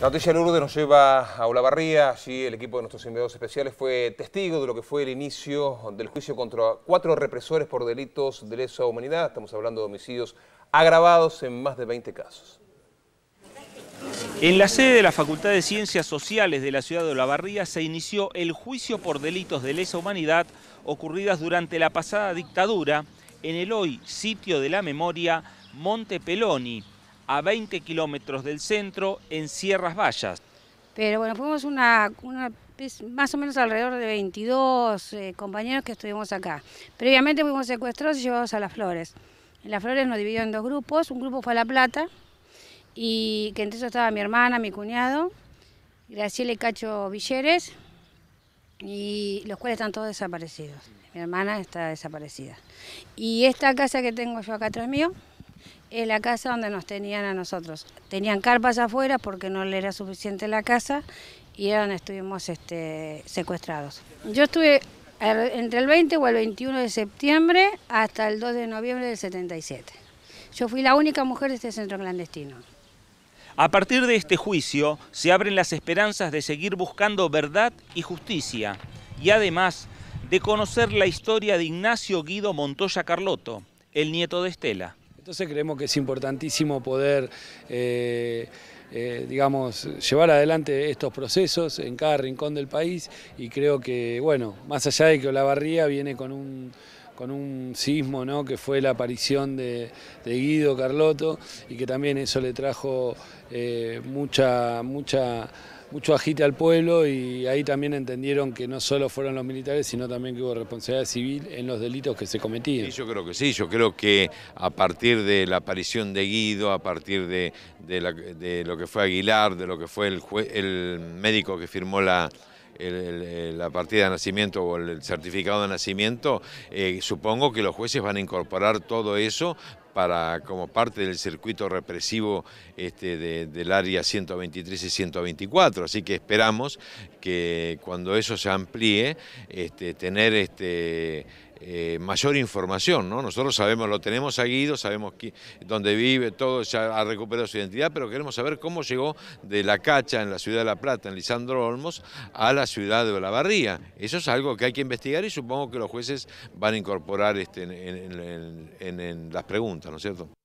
La noticia de Lourdes nos lleva a Olavarría. Allí el equipo de nuestros enviados especiales fue testigo de lo que fue el inicio del juicio contra cuatro represores por delitos de lesa humanidad. Estamos hablando de homicidios agravados en más de 20 casos. En la sede de la Facultad de Ciencias Sociales de la ciudad de Olavarría se inició el juicio por delitos de lesa humanidad ocurridas durante la pasada dictadura en el hoy sitio de la memoria Monte Peloni, a 20 kilómetros del centro, en Sierras Vallas. Pero bueno, fuimos una, más o menos alrededor de 22 eh, compañeros que estuvimos acá. Previamente fuimos secuestrados y llevados a Las Flores. En Las Flores nos dividió en dos grupos, un grupo fue a La Plata, y que entre eso estaba mi hermana, mi cuñado, Graciela y Cacho Villeres, y los cuales están todos desaparecidos. Mi hermana está desaparecida. Y esta casa que tengo yo acá atrás mío, en la casa donde nos tenían a nosotros. Tenían carpas afuera porque no le era suficiente la casa y era donde estuvimos este, secuestrados. Yo estuve entre el 20 o el 21 de septiembre hasta el 2 de noviembre del 77. Yo fui la única mujer de este centro clandestino. A partir de este juicio se abren las esperanzas de seguir buscando verdad y justicia y además de conocer la historia de Ignacio Guido Montoya Carloto, el nieto de Estela. Entonces creemos que es importantísimo poder... Eh, eh, digamos, llevar adelante estos procesos en cada rincón del país y creo que, bueno, más allá de que Olavarría viene con un con un sismo ¿no? que fue la aparición de, Guido Carlotto y que también eso le trajo eh, mucha, mucha mucho agite al pueblo y ahí también entendieron que no solo fueron los militares, sino también que hubo responsabilidad civil en los delitos que se cometían. Sí, yo creo que sí, yo creo que a partir de la aparición de Guido, a partir de, lo que fue Aguilar, de lo que fue el, el médico que firmó la, partida de nacimiento o el certificado de nacimiento, eh, supongo que los jueces van a incorporar todo eso como parte del circuito represivo este, del área 123 y 124. Así que esperamos que cuando eso se amplíe, este, tener este, eh, mayor información, Nosotros sabemos, lo tenemos seguido, sabemos dónde vive, todo, ya ha recuperado su identidad, pero queremos saber cómo llegó de La Cacha, en la ciudad de La Plata, en Lisandro Olmos, a la ciudad de Olavarría. Eso es algo que hay que investigar y supongo que los jueces van a incorporar este, en las preguntas. ¿no es cierto?